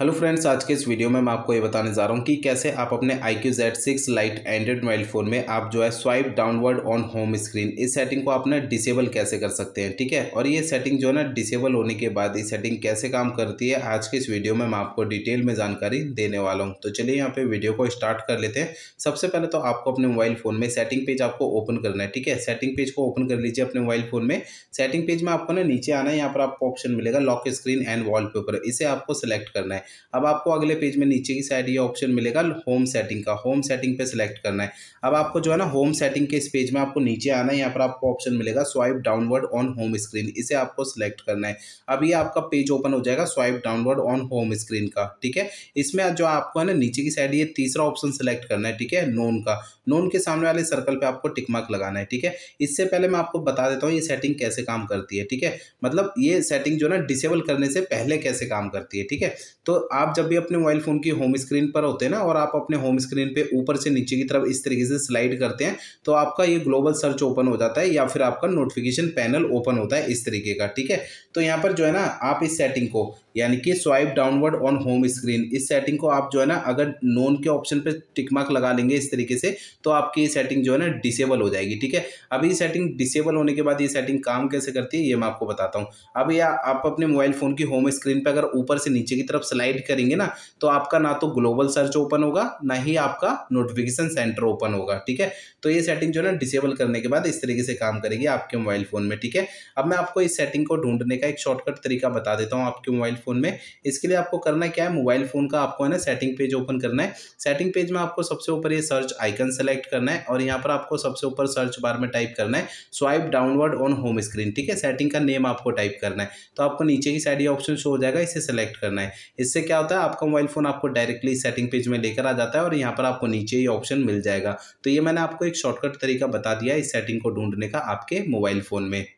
hello friends आज के इस वीडियो में मैं आपको ये बताने जा रहा हूँ कि कैसे आप अपने iQOO Z six lite Android mobile phone में आप जो है swipe downward on home screen इस सेटिंग को आप ना डिसेबल कैसे कर सकते हैं ठीक है और ये सेटिंग जो है ना डिसेबल होने के बाद ये सेटिंग कैसे काम करती है आज के इस वीडियो में मैं आपको डिटेल में जानकारी देने वाला हूँ तो चलिए यहाँ पर वीडियो को स्टार्ट कर लेते हैं सबसे पहले तो आपको अपने मोबाइल फ़ोन में सेटिंग पेज आपको ओपन करना है ठीक है सेटिंग पेज को ओपन कर लीजिए अपने मोबाइल फ़ोन में सेटिंग पेज में आपको ना नीचे आना है यहाँ पर आपको ऑप्शन मिलेगा लॉक स्क्रीन एंड वॉलपेपर इसे आपको सेलेक्ट करना है अब आपको अगले पेज में नीचे की साइड ये ऑप्शन मिलेगा होम सेटिंग का होम सेटिंग पे सिलेक्ट करना है अब आपको जो है ना होम सेटिंग के इस पेज में आपको नीचे आना है यहाँ पर आपको ऑप्शन मिलेगा swipe downward on home screen इसे आपको सिलेक्ट करना है अब ये आपका पेज ओपन हो जाएगा swipe downward on home screen का ठीक है इसमें जो आपको है ना नीचे की साइड ये तीसरा ऑप्शन सेलेक्ट करना है ठीक है नोन का नोन के सामने वाले सर्कल पर आपको टिकमार्क लगाना है ठीक है इससे पहले मैं आपको बता देता हूँ ये सेटिंग कैसे काम करती है ठीक है मतलब ये सेटिंग जो ना डिसेबल करने से पहले कैसे काम करती है ठीक है तो आप जब भी अपने मोबाइल फ़ोन की होम स्क्रीन पर होते हैं ना और आप अपने होम स्क्रीन पे ऊपर से नीचे की तरफ इस तरीके से स्लाइड करते हैं तो आपका ये ग्लोबल सर्च ओपन हो जाता है या फिर आपका नोटिफिकेशन पैनल ओपन होता है इस तरीके का ठीक है तो यहाँ पर जो है ना आप इस सेटिंग को यानी कि swipe downward on home screen इस सेटिंग को आप जो है ना अगर नोन के ऑप्शन पर टिकमार्क लगा लेंगे इस तरीके से तो आपकी ये सेटिंग जो है ना डिसेबल हो जाएगी ठीक है अभी ये सेटिंग डिसेबल होने के बाद ये सेटिंग काम कैसे करती है ये मैं आपको बताता हूँ अब या आप अपने मोबाइल फ़ोन की होम स्क्रीन पर अगर ऊपर से नीचे की तरफ स्लाइड डिसाइड करेंगे ना तो आपका ना तो ग्लोबल सर्च ओपन होगा ना ही आपका नोटिफिकेशन सेंटर ओपन होगा ठीक है तो ये सेटिंग जो है ना डिसेबल करने के बाद इस तरीके से काम करेगी आपके मोबाइल फ़ोन में ठीक है अब मैं आपको इस सेटिंग को ढूंढने का एक शॉर्टकट तरीका बता देता हूँ आपके मोबाइल फ़ोन में इसके लिए आपको करना क्या है मोबाइल फ़ोन का आपको है ना सेटिंग पेज ओपन करना है सेटिंग पेज में आपको सबसे ऊपर ये सर्च आइकन सेलेक्ट करना है और यहाँ पर आपको सबसे ऊपर सर्च बार में टाइप करना है swipe downward on home screen ठीक है सेटिंग का नेम आपको टाइप करना है तो आपको नीचे की साइड ये ऑप्शन शो हो जाएगा इसे सेलेक्ट करना है इस इससे क्या होता है आपका मोबाइल फ़ोन आपको डायरेक्टली सेटिंग पेज में लेकर आ जाता है और यहाँ पर आपको नीचे ही ऑप्शन मिल जाएगा तो ये मैंने आपको एक शॉर्टकट तरीका बता दिया इस सेटिंग को ढूंढने का आपके मोबाइल फ़ोन में